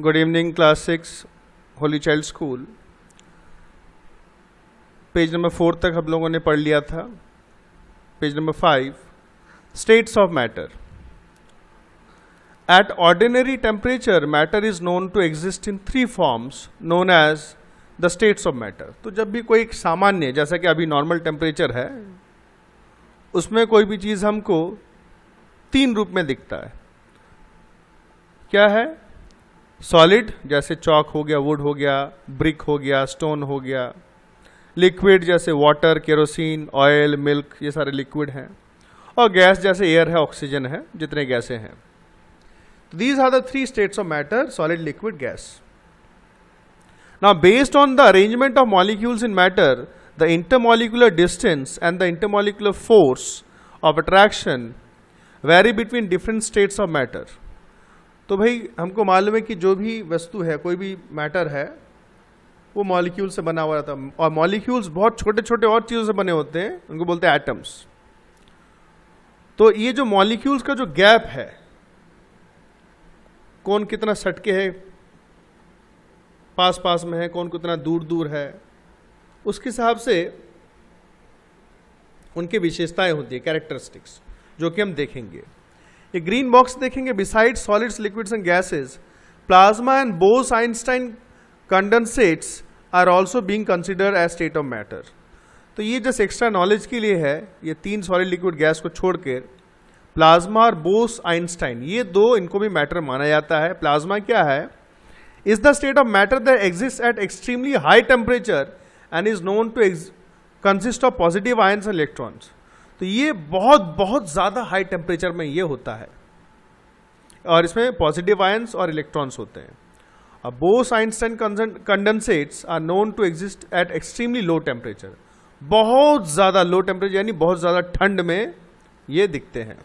good evening class six Holy Child School page number four तक हम लोगों ने पढ़ लिया था page number five states of matter at ordinary temperature matter is known to exist in three forms known as the states of matter तो जब भी कोई सामान्य जैसा कि अभी नॉर्मल टेम्परेचर है उसमें कोई भी चीज़ हमको तीन रूप में दिखता है क्या है सॉलिड जैसे चॉक हो गया वुड हो गया ब्रिक हो गया स्टोन हो गया लिक्विड जैसे वाटर केरोसिन ऑयल मिल्क ये सारे लिक्विड हैं और गैस जैसे एयर है ऑक्सीजन है जितने गैसे हैं these are the three states of matter solid liquid gas now based on the arrangement of molecules in matter the intermolecular distance and the intermolecular force of attraction very between different states of matter तो भाई हमको मालूम है कि जो भी वस्तु है कोई भी मैटर है वो मॉलिक्यूल से बना हुआ रहता है और मॉलिक्यूल्स बहुत छोटे छोटे और चीज़ों से बने होते हैं उनको बोलते हैं एटम्स तो ये जो मॉलिक्यूल्स का जो गैप है कौन कितना सटके है पास पास में है कौन कितना दूर दूर है उसके हिसाब से उनकी विशेषताएं होती है कैरेक्टरिस्टिक्स जो कि हम देखेंगे ये ग्रीन बॉक्स देखेंगे beside solids liquids and gases plasma and Bose Einstein condensates are also being consider as state of matter तो ये जस्ट एक्स्ट्रा नॉलेज के लिए है ये तीन सॉलिड लिक्विड गैस को छोड़कर प्लाज्मा और बोस आइंस्टाइन ये दो इनको भी मैटर माना जाता है प्लाज्मा क्या है is the state of matter that exist at extremely high temperature and is known to consist of positive ions and electrons तो ये बहुत बहुत ज़्यादा हाई टेम्परेचर में ये होता है और इसमें पॉजिटिव आयंस और इलेक्ट्रॉन्स होते हैं अब Bose Einstein condensates are known to exist at extremely low temperature बहुत ज़्यादा लो टेम्परेचर यानी बहुत ज़्यादा ठंड में ये दिखते हैं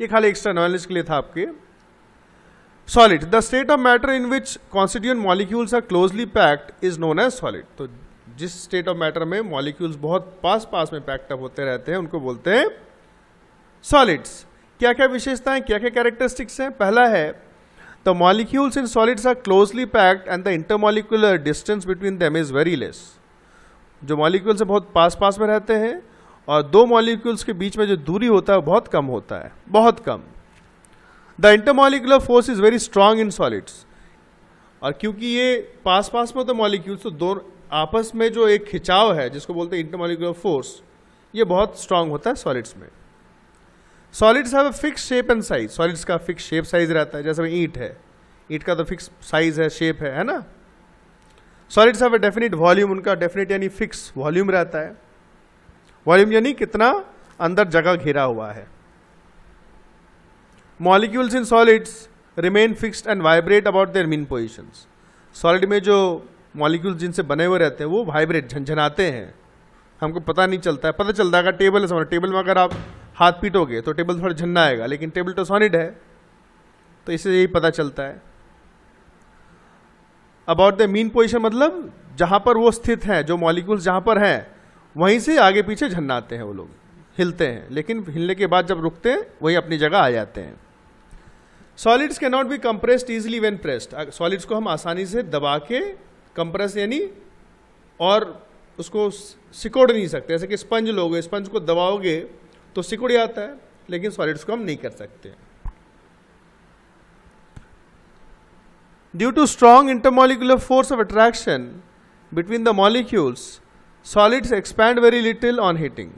ये खाली एक्स्ट्रा नॉलेज के लिए था आपके solid the state of matter in which constituent molecules are closely packed is known as solid तो जिस स्टेट ऑफ मैटर में मॉलिक्यूल्स बहुत पास पास में पैक्टअप होते रहते हैं उनको बोलते हैं सॉलिड्स क्या क्या विशेषताएं क्या क्या कैरेक्टरिस्टिक्स हैं पहला है the molecules in solids are closely packed and the intermolecular distance between them is very less जो मॉलिक्यूल बहुत पास पास में रहते हैं और दो मॉलिक्यूल्स के बीच में जो दूरी होता है बहुत कम होता है बहुत कम the intermolecular force is very strong in solids और क्योंकि ये पास पास में होते मॉलिक्यूल्स तो दो आपस में जो एक खिंचाव है जिसको बोलते हैं इंटरमोलिकुलर फोर्स ये बहुत स्ट्रांग होता है सॉलिड्स में solids have fix shape and size solids का फिक्स शेप साइज रहता है जैसे ईंट है ईंट का तो फिक्स साइज है शेप है है ना सॉलिड्स हैव डेफिनेट वॉल्यूम उनका डेफिनेट यानी फिक्स वॉल्यूम रहता है वॉल्यूम यानी कितना अंदर जगह घेरा हुआ है molecules in solids remain fixed and vibrate about their mean positions solid में जो मॉलिक्यूल जिनसे बने हुए रहते हैं वो वाइब्रेट झंझनाते हैं हमको पता नहीं चलता है पता चलता है अगर टेबल है सोना टेबल में अगर आप हाथ पीटोगे तो टेबल थोड़ा झन्ना आएगा लेकिन टेबल तो सॉलिड है तो इससे यही पता चलता है अबाउट द मीन पोजिशन मतलब जहाँ पर वो स्थित हैं जो मॉलिक्यूल्स जहाँ पर हैं वहीं से आगे पीछे झन्नाते हैं वो लोग हिलते हैं लेकिन हिलने के बाद जब रुकते हैं वहीं अपनी जगह आ जाते हैं सॉलिड्स के not be compressed easily when pressed solids को हम आसानी से दबा के कंप्रेस यानी और उसको सिकोड़ नहीं सकते जैसे कि स्पंज लोगे स्पंज को दबाओगे तो सिकुड़ जाता है लेकिन सॉलिड्स को हम नहीं कर सकते due to strong intermolecular force of attraction between the molecules solids expand very little on heating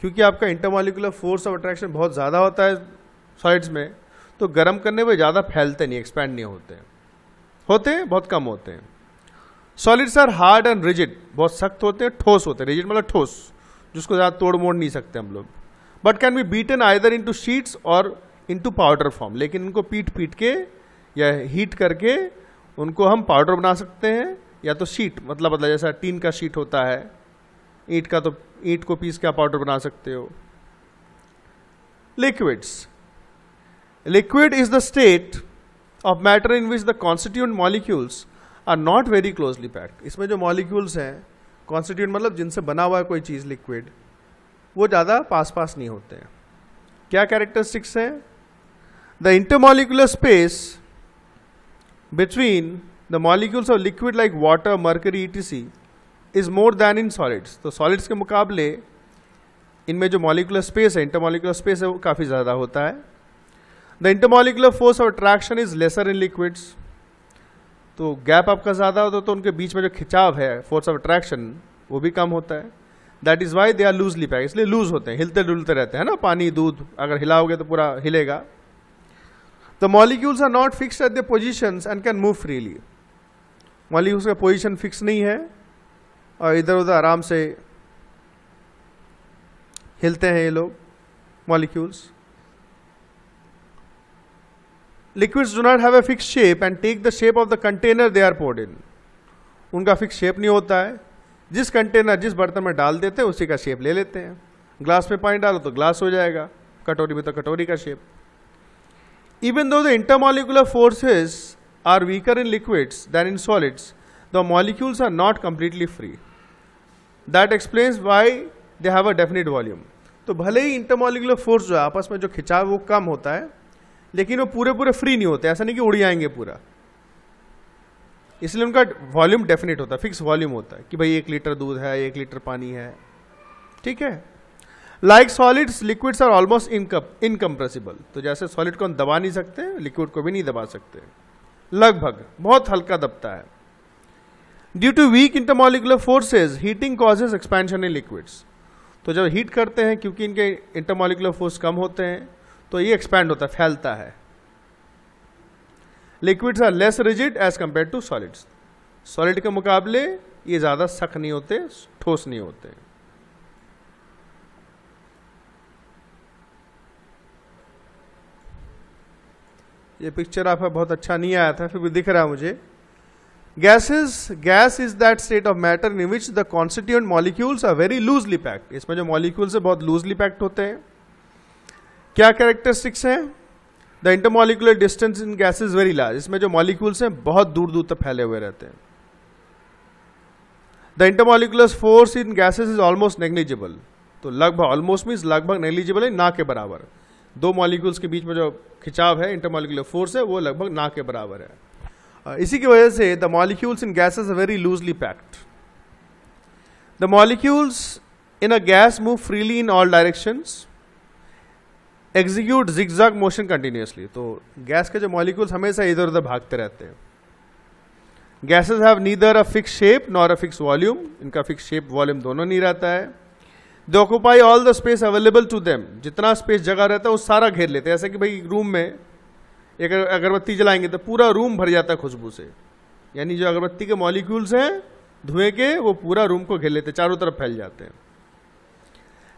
क्योंकि आपका इंटरमोलिकुलर फोर्स ऑफ अट्रैक्शन बहुत ज़्यादा होता है सॉलिड्स में तो गर्म करने पर ज़्यादा फैलते नहीं एक्सपैंड नहीं होते होते हैं बहुत कम होते हैं solids are hard and rigid बहुत सख्त होते हैं ठोस होते हैं रिजिड मतलब ठोस जिसको ज़्यादा तोड़ मोड़ नहीं सकते हम लोग but can be beaten either into sheets और इंटू पाउडर फॉर्म लेकिन इनको पीट पीट के या हीट करके उनको हम पाउडर बना सकते हैं या तो शीट मतलब मतलब जैसा टीन का शीट होता है ईंट का तो ईंट को पीस के आप पाउडर बना सकते हो liquids liquid is the state of matter in which the constituent molecules are not very closely packed इसमें जो मॉलिक्यूल्स हैं कॉन्स्टिट्यूट मतलब जिनसे बना हुआ है कोई चीज़ लिक्विड वो ज़्यादा पास पास नहीं होते हैं क्या कैरेक्टरिस्टिक्स हैं the intermolecular space between the molecules of liquid like water mercury e is more than in solids तो सॉलिड्स के मुकाबले इनमें जो मॉलिकुलर स्पेस है इंटरमोलिकुलर स्पेस है वो काफ़ी ज़्यादा होता है the intermolecular force of attraction is lesser in liquids तो गैप आपका ज़्यादा होता है तो उनके बीच में जो खिंचाव है फोर्स ऑफ अट्रैक्शन वो भी कम होता है that is why they are loosely pack इसलिए लूज होते हैं हिलते डुलते रहते हैं ना पानी दूध अगर हिलाओगे तो पूरा हिलेगा the molecules are not fix at the position and can move freely molecules का पोजिशन फिक्स नहीं है और इधर उधर आराम से हिलते हैं ये लोग molecules liquids do not have a fix shape and take the shape of the container they are poured in उनका फिक्स शेप नहीं होता है जिस कंटेनर जिस बर्तन में डाल देते हैं उसी का शेप ले लेते हैं ग्लास में पानी डालो तो ग्लास हो जाएगा कटोरी में तो कटोरी का shape even though the intermolecular forces are weaker in liquids than in solids the molecules are not completely free that explains why they have a definite volume तो भले ही इंटरमोलिकुलर फोर्स जो है आपस में जो खिंचाव वो कम होता है लेकिन वो पूरे पूरे फ्री नहीं होते ऐसा नहीं कि उड़ जाएंगे पूरा इसलिए उनका वॉल्यूम डेफिनेट होता है फिक्स वॉल्यूम होता है कि भाई एक लीटर दूध है एक लीटर पानी है ठीक है like solids liquids are almost incompressible तो जैसे सॉलिड को हम दबा नहीं सकते लिक्विड को भी नहीं दबा सकते लगभग बहुत हल्का दबता है due to weak intermolecular forces heating causes expansion in liquids तो जब हीट करते हैं क्योंकि इनके इंटरमोलिकुलर फोर्स कम होते हैं तो ये एक्सपैंड होता है फैलता है liquids are less rigid as compare to solids solid के मुकाबले ये ज़्यादा सख नहीं होते ठोस नहीं होते ये पिक्चर आपका बहुत अच्छा नहीं आया था फिर भी दिख रहा है मुझे gases gas is that state of matter in which the constituent molecules are very loosely packed इसमें जो मॉलिक्यूल्स है बहुत लूजली पैक्ड होते हैं क्या कैरेक्टरिस्टिक्स हैं the intermolecular distance in gas is very large इसमें जो मॉलिक्यूल्स हैं बहुत दूर दूर तक फैले हुए रहते हैं the intermolecular force in gases is almost negligible तो लगभग ऑलमोस्ट मीन्स लगभग नेग्लिजिबल है ना के बराबर दो मॉलिक्यूल्स के बीच में जो खिंचाव है इंटरमोलिकुलर फोर्स है वो लगभग ना के बराबर है इसी की वजह से the molecules in gases very loosely packed the molecules in a gas move freely in all directions execute zigzag motion continuously तो गैस के जो मॉलिक्यूल्स हमेशा इधर उधर भागते रहते हैं gases have neither a fix shape nor a fix volume इनका फिक्स शेप वॉल्यूम दोनों नहीं रहता है they occupy all the space available to them जितना स्पेस जगह रहता है वो सारा घेर लेते हैं जैसे कि भाई रूम में एक अगरबत्ती जलाएंगे तो पूरा रूम भर जाता है खुशबू से यानी जो अगरबत्ती के मॉलिक्यूल्स हैं धुएं के वो पूरा रूम को घेर लेते हैं चारों तरफ फैल जाते हैं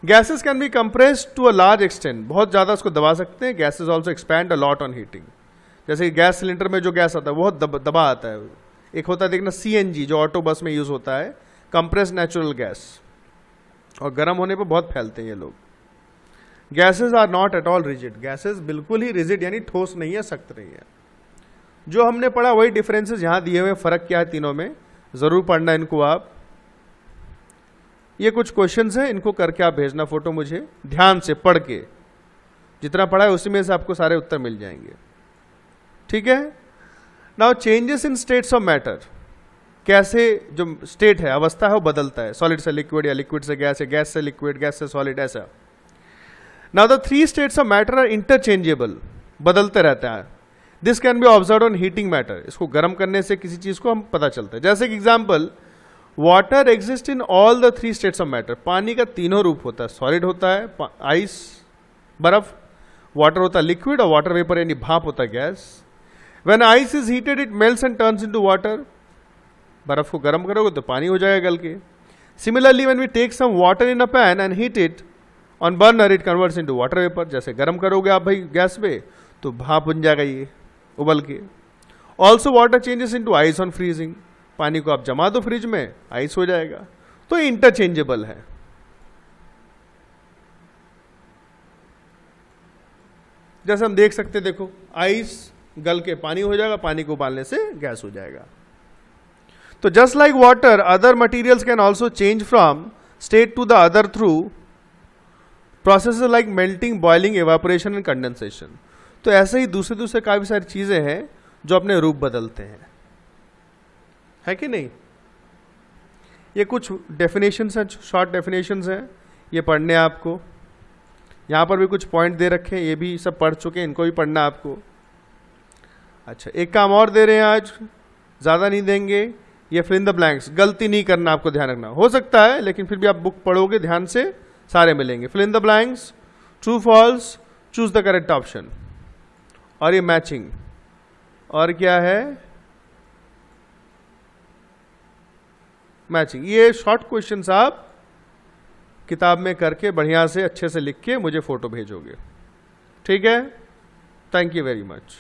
gases can be compress to a large extent बहुत ज़्यादा उसको दबा सकते हैं gases also expand a lot on heating जैसे गैस सिलेंडर में जो गैस आता है बहुत दब, दबा आता है एक होता है देखना सी जो ऑटो बस में यूज़ होता है कंप्रेस नेचुरल गैस और गर्म होने पर बहुत फैलते हैं ये लोग gases are not at all rigid gases बिल्कुल ही रिजिड यानी ठोस नहीं है सख्त नहीं है जो हमने पढ़ा वही डिफरेंसेज यहाँ दिए हुए फ़र्क क्या है तीनों में ज़रूर पढ़ना इनको आप ये कुछ क्वेश्चंस हैं इनको करके आप भेजना फोटो मुझे ध्यान से पढ़ के जितना पढ़ा है उसी में से आपको सारे उत्तर मिल जाएंगे ठीक है now changes in states of matter कैसे जो स्टेट है अवस्था है वो बदलता है सॉलिड से लिक्विड या लिक्विड से गैस या गैस से लिक्विड गैस से सॉलिड ऐसा now the three states of matter are interchangeable बदलते रहते हैं this can be observe on heating matter इसको गर्म करने से किसी चीज़ को हम पता चलता है जैसे कि example water exist in all the three states of matter पानी का तीनों रूप होता है सॉलिड होता है आइस बर्फ वाटर होता है लिक्विड और वाटर वेपर यानी भाप होता है gas when ice is heated it melts and turns into water बर्फ को गर्म करोगे तो पानी हो जाएगा गल के similarly when we take some water in a pan and heat it on burner it converts into water vapour जैसे गर्म करोगे आप भाई गैस पे तो भाप बन जाएगा ये उबल के also water changes to ice on freezing पानी को आप जमा दो फ्रिज में आइस हो जाएगा तो इंटरचेंजेबल है जैसे हम देख सकते देखो आइस गल के पानी हो जाएगा पानी को उबालने से गैस हो जाएगा तो just like water other materials can also change from state to the other through process like melting boiling evaporation and condensation तो ऐसे ही दूसरे दूसरे काफ़ी सारी चीज़ें हैं जो अपने रूप बदलते हैं है कि नहीं ये कुछ डेफिनेशंस हैं शॉर्ट डेफिनेशंस हैं ये पढ़ने आपको यहाँ पर भी कुछ पॉइंट दे रखे हैं ये भी सब पढ़ चुके हैं इनको भी पढ़ना आपको अच्छा एक काम और दे रहे हैं आज ज़्यादा नहीं देंगे ये फिल इन द ब्लैंक्स गलती नहीं करना आपको ध्यान रखना हो सकता है लेकिन फिर भी आप बुक पढ़ोगे ध्यान से सारे मिलेंगे fill in the blanks true false choose the correct option और ये मैचिंग और क्या है मैचिंग ये शॉर्ट क्वेश्चन आप किताब में करके बढ़िया से अच्छे से लिख के मुझे फ़ोटो भेजोगे ठीक है थैंक यू वेरी मच